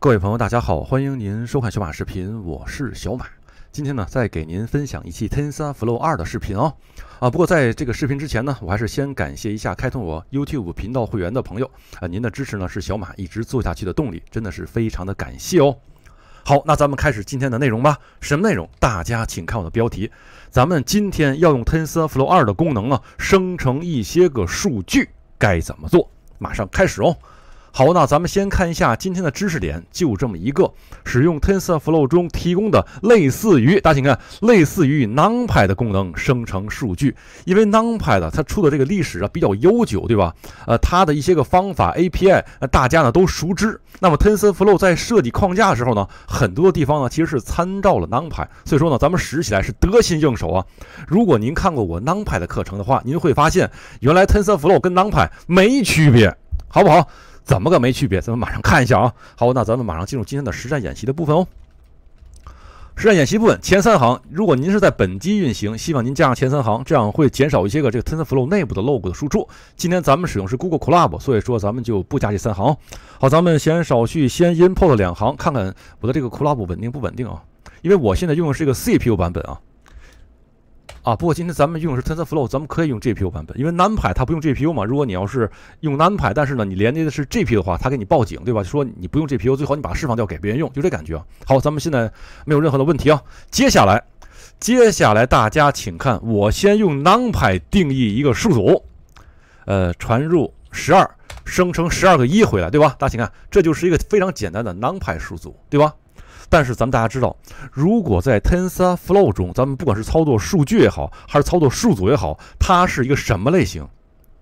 各位朋友，大家好，欢迎您收看小马视频，我是小马。今天呢，再给您分享一期 TensorFlow 二的视频哦。啊！不过在这个视频之前呢，我还是先感谢一下开通我 YouTube 频道会员的朋友啊，您的支持呢是小马一直做下去的动力，真的是非常的感谢哦。好，那咱们开始今天的内容吧。什么内容？大家请看我的标题。咱们今天要用 TensorFlow 二的功能啊，生成一些个数据，该怎么做？马上开始哦。好，那咱们先看一下今天的知识点，就这么一个，使用 TensorFlow 中提供的类似于大家请看，类似于 NumPy 的功能生成数据。因为 NumPy 的它出的这个历史啊比较悠久，对吧？呃，它的一些个方法 API，大家呢都熟知。那么 TensorFlow 在设计框架的时候呢，很多地方呢其实是参照了 NumPy，所以说呢，咱们使起来是得心应手啊。如果您看过我 NumPy 的课程的话，您会发现原来 TensorFlow 跟 NumPy 没区别，好不好？怎么个没区别？咱们马上看一下啊！好，那咱们马上进入今天的实战演习的部分哦。实战演习部分前三行，如果您是在本机运行，希望您加上前三行，这样会减少一些个这个 TensorFlow 内部的 log 的输出。今天咱们使用是 Google Club，所以说咱们就不加这三行。好，咱们先少去先 import 两行，看看我的这个 Club 稳定不稳定啊？因为我现在用的是一个 CPU 版本啊。啊，不过今天咱们用的是 TensorFlow，咱们可以用 GPU 版本，因为 NumPy 它不用 GPU 嘛。如果你要是用 NumPy，但是呢你连接的是 GPU 的话，它给你报警，对吧？说你不用 GPU，最好你把它释放掉，给别人用，就这感觉啊。好，咱们现在没有任何的问题啊。接下来，接下来大家请看，我先用 NumPy 定义一个数组，呃，传入十二，生成十二个一回来，对吧？大家请看，这就是一个非常简单的 NumPy 数组，对吧？但是咱们大家知道，如果在 TensorFlow 中，咱们不管是操作数据也好，还是操作数组也好，它是一个什么类型？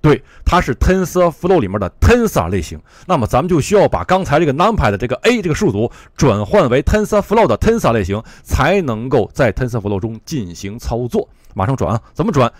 对，它是 TensorFlow 里面的 tensor 类型。那么咱们就需要把刚才这个 numpy 的这个 a 这个数组转换为 TensorFlow 的 tensor 类型，才能够在 TensorFlow 中进行操作。马上转啊！怎么转？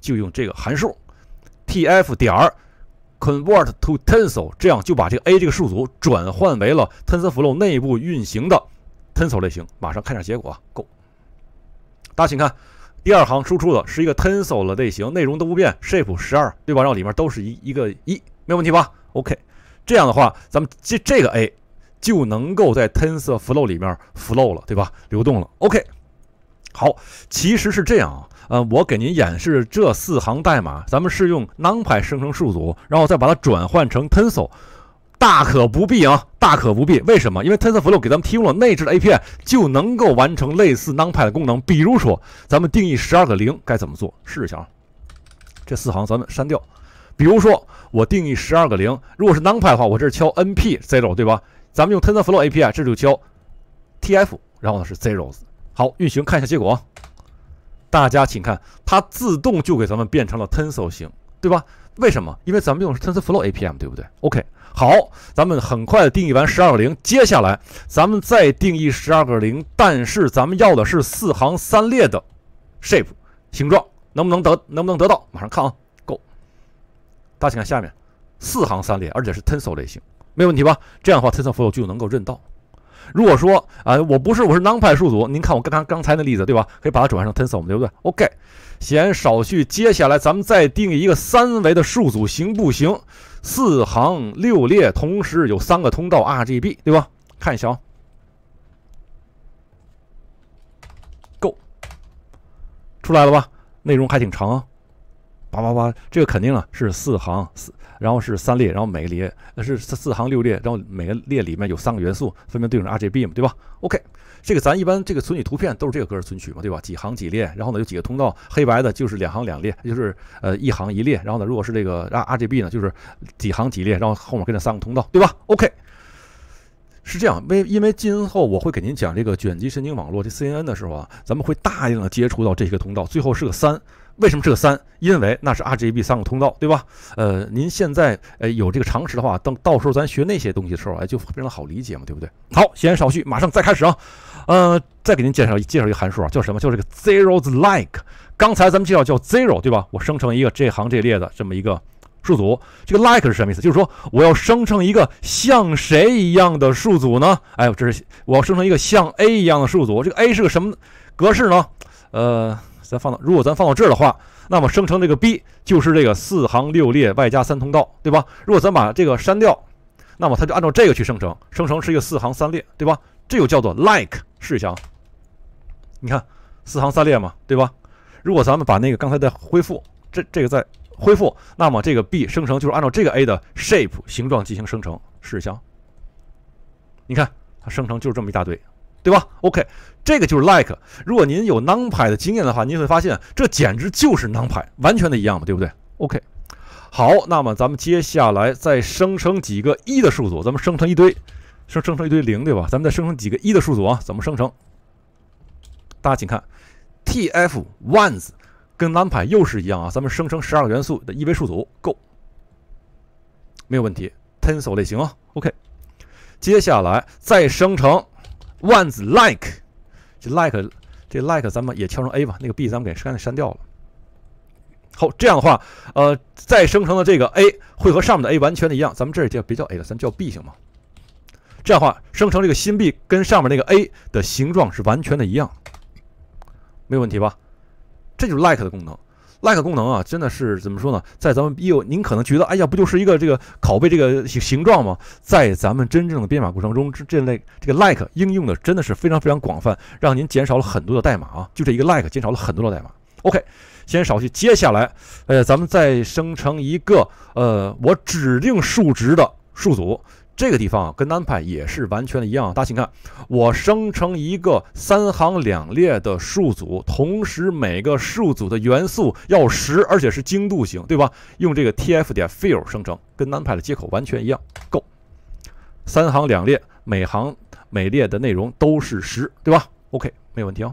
就用这个函数 tf 点 convert to tensor，这样就把这个 a 这个数组转换为了 TensorFlow 内部运行的。Tensor 类型，马上看一下结果啊。Go，大家请看，第二行输出的是一个 Tensor 的类型，内容都不变，shape 十二对吧？然后里面都是一一个一，没有问题吧？OK，这样的话，咱们这这个 a 就能够在 TensorFlow 里面 flow 了，对吧？流动了。OK，好，其实是这样啊，呃，我给您演示这四行代码，咱们是用 numpy 生成数组，然后再把它转换成 Tensor。大可不必啊，大可不必。为什么？因为 TensorFlow 给咱们提供了内置的 API，就能够完成类似 NumPy 的功能。比如说，咱们定义十二个零，该怎么做？试一下，这四行咱们删掉。比如说，我定义十二个零，如果是 NumPy 的话，我这是敲 n p z e r o 对吧？咱们用 TensorFlow API，这就敲 tf，然后呢是 zeros。好，运行看一下结果。大家请看，它自动就给咱们变成了 tensor 型。对吧？为什么？因为咱们用是 TensorFlow APM，对不对？OK，好，咱们很快的定义完十二个零，接下来咱们再定义十二个零，但是咱们要的是四行三列的 shape 形状，能不能得？能不能得到？马上看啊，Go，大家请看下面，四行三列，而且是 tensor 类型，没有问题吧？这样的话，TensorFlow 就能够认到。如果说啊，我不是，我是 NumPy 数组，您看我刚刚刚才那例子对吧？可以把它转换成 tensor，对不对？OK，闲少叙，接下来咱们再定一个三维的数组行不行？四行六列，同时有三个通道 RGB，对吧？看一下啊，Go，出来了吧？内容还挺长啊。叭叭叭，这个肯定了是四行四，然后是三列，然后每个列那是四四行六列，然后每个列里面有三个元素，分别对应着 RGB 嘛，对吧？OK，这个咱一般这个存取图片都是这个格式存取嘛，对吧？几行几列，然后呢有几个通道，黑白的就是两行两列，就是呃一行一列，然后呢如果是这个 R RGB 呢，就是几行几列，然后后面跟着三个通道，对吧？OK，是这样，为因为今后我会给您讲这个卷积神经网络这 CNN 的时候啊，咱们会大量的接触到这些通道，最后是个三。为什么是个三？因为那是 R G B 三个通道，对吧？呃，您现在呃有这个常识的话，等到时候咱学那些东西的时候，哎，就非常好理解嘛，对不对？好，闲言少叙，马上再开始啊！呃，再给您介绍介绍一个函数啊，叫什么？叫这个 zeros like。刚才咱们介绍叫 zero，对吧？我生成一个这行这列的这么一个数组。这个 like 是什么意思？就是说我要生成一个像谁一样的数组呢？哎，这是我要生成一个像 A 一样的数组。这个 A 是个什么格式呢？呃。咱放到，如果咱放到这儿的话，那么生成这个 B 就是这个四行六列外加三通道，对吧？如果咱把这个删掉，那么它就按照这个去生成，生成是一个四行三列，对吧？这又叫做 like，试一下啊。你看四行三列嘛，对吧？如果咱们把那个刚才的恢复，这这个再恢复，那么这个 B 生成就是按照这个 A 的 shape 形状进行生成，试一下。你看它生成就是这么一大堆。对吧？OK，这个就是 like。如果您有 numpy 的经验的话，您会发现这简直就是 numpy 完全的一样嘛，对不对？OK，好，那么咱们接下来再生成几个一的数组，咱们生成一堆，生生成一堆零，对吧？咱们再生成几个一的数组啊？怎么生成？大家请看 tf.ones，跟 numpy 又是一样啊。咱们生成十二个元素的一维数组，够没有问题，tensor 类型啊。OK，接下来再生成。ones like，这 like 这 like 咱们也敲成 a 吧，那个 b 咱们给删删掉了。好，这样的话，呃，再生成的这个 a 会和上面的 a 完全的一样，咱们这就别叫 a 了，咱叫 b 行吗？这样的话，生成这个新 b 跟上面那个 a 的形状是完全的一样，没有问题吧？这就是 like 的功能。like 功能啊，真的是怎么说呢？在咱们又您可能觉得，哎呀，不就是一个这个拷贝这个形状吗？在咱们真正的编码过程中，这这类这个 like 应用的真的是非常非常广泛，让您减少了很多的代码啊！就这一个 like 减少了很多的代码。OK，先少去，接下来，呃，咱们再生成一个呃我指定数值的数组。这个地方啊，跟南派也是完全的一样。大家请看，我生成一个三行两列的数组，同时每个数组的元素要十，而且是精度型，对吧？用这个 tf 点 fill 生成，跟南派的接口完全一样。Go，三行两列，每行每列的内容都是十，对吧？OK，没有问题哦。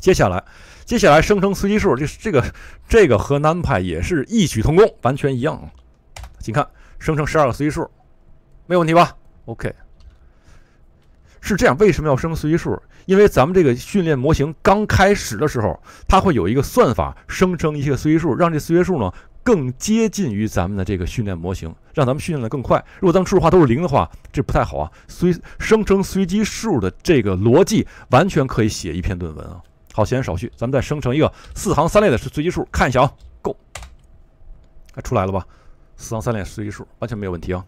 接下来，接下来生成随机数，这这个这个和南派也是异曲同工，完全一样。啊。请看，生成十二个随机数。没有问题吧？OK，是这样。为什么要生成随机数？因为咱们这个训练模型刚开始的时候，它会有一个算法生成一些随机数，让这随机数呢更接近于咱们的这个训练模型，让咱们训练的更快。如果当初始化都是零的话，这不太好啊。随生成随机数的这个逻辑完全可以写一篇论文啊。好，闲言少叙，咱们再生成一个四行三列的随机数，看一下啊。Go，出来了吧？四行三列随机数完全没有问题啊。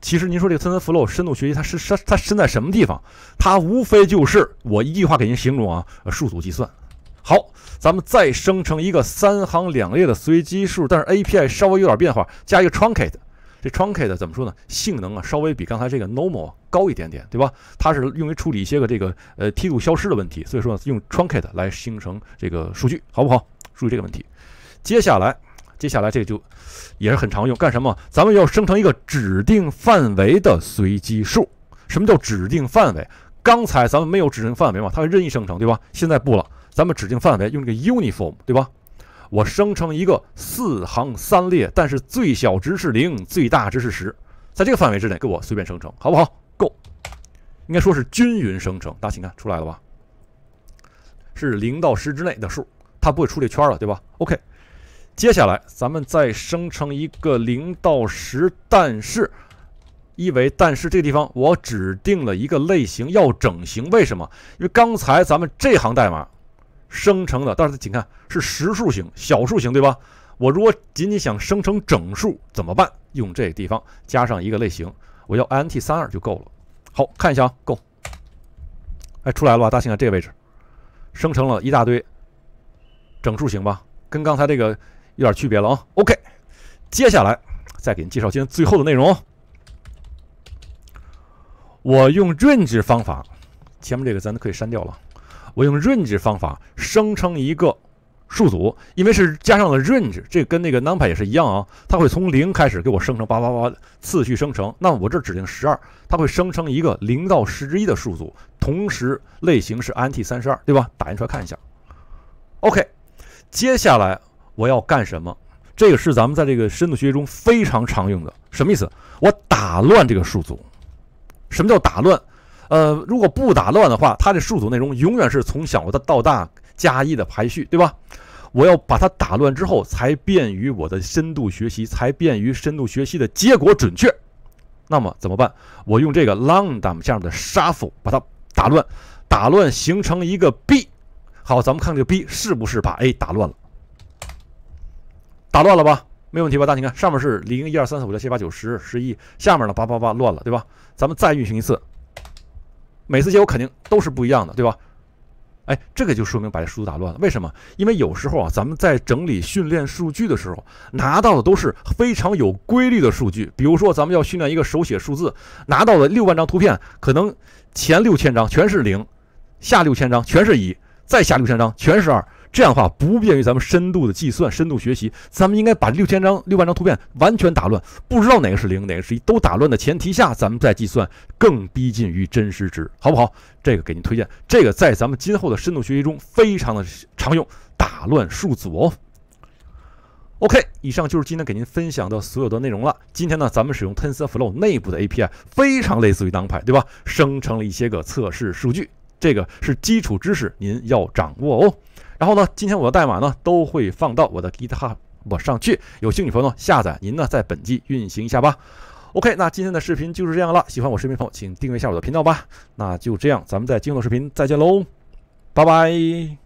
其实您说这个 Tensor Flow 深度学习，它是深它深在什么地方？它无非就是我一句话给您形容啊，数组计算。好，咱们再生成一个三行两列的随机数，但是 API 稍微有点变化，加一个 truncate。这 truncate 怎么说呢？性能啊稍微比刚才这个 normal 高一点点，对吧？它是用于处理一些个这个呃梯度消失的问题，所以说用 truncate 来生成这个数据好不好？注意这个问题。接下来。接下来这就也是很常用，干什么？咱们要生成一个指定范围的随机数。什么叫指定范围？刚才咱们没有指定范围嘛，它任意生成，对吧？现在不了，咱们指定范围，用这个 uniform，对吧？我生成一个四行三列，但是最小值是零，最大值是十，在这个范围之内给我随便生成，好不好够，应该说是均匀生成。大家请看出来了吧？是零到十之内的数，它不会出这圈了，对吧？OK。接下来，咱们再生成一个零到十，但是意为但是这地方我指定了一个类型要整形。为什么？因为刚才咱们这行代码生成的，但是请看是实数型、小数型，对吧？我如果仅仅想生成整数，怎么办？用这地方加上一个类型，我要 int 三二就够了。好看一下啊，够。哎，出来了吧？大家看这个位置，生成了一大堆整数型吧？跟刚才这个。有点区别了啊。OK，接下来再给您介绍今天最后的内容。我用 range 方法，前面这个咱都可以删掉了。我用 range 方法生成一个数组，因为是加上了 range，这跟那个 number 也是一样啊，它会从零开始给我生成八八八次序生成。那我这指定十二，它会生成一个零到十之一的数组，同时类型是 int 三十二，对吧？打印出来看一下。OK，接下来。我要干什么？这个是咱们在这个深度学习中非常常用的。什么意思？我打乱这个数组。什么叫打乱？呃，如果不打乱的话，它这数组内容永远是从小到大加一的排序，对吧？我要把它打乱之后，才便于我的深度学习，才便于深度学习的结果准确。那么怎么办？我用这个 long 下面的 shuffle 把它打乱，打乱形成一个 b。好，咱们看这个 b 是不是把 a 打乱了。打乱了吧？没问题吧？大，你看上面是零一二三四五六七八九十十一，下面呢八八八乱了，对吧？咱们再运行一次，每次结果肯定都是不一样的，对吧？哎，这个就说明把这数字打乱了。为什么？因为有时候啊，咱们在整理训练数据的时候，拿到的都是非常有规律的数据。比如说，咱们要训练一个手写数字，拿到的六万张图片，可能前六千张全是零，下六千张全是一，再下六千张全是二。这样的话不便于咱们深度的计算、深度学习。咱们应该把六千张、六万张图片完全打乱，不知道哪个是零、哪个是一，都打乱的前提下，咱们再计算，更逼近于真实值，好不好？这个给您推荐，这个在咱们今后的深度学习中非常的常用，打乱数组哦。OK，以上就是今天给您分享的所有的内容了。今天呢，咱们使用 TensorFlow 内部的 API，非常类似于当派，对吧？生成了一些个测试数据。这个是基础知识，您要掌握哦。然后呢，今天我的代码呢都会放到我的 GitHub 上去，有兴趣朋友下载，您呢在本机运行一下吧。OK，那今天的视频就是这样了。喜欢我视频朋友，请订阅一下我的频道吧。那就这样，咱们在今后的视频再见喽，拜拜。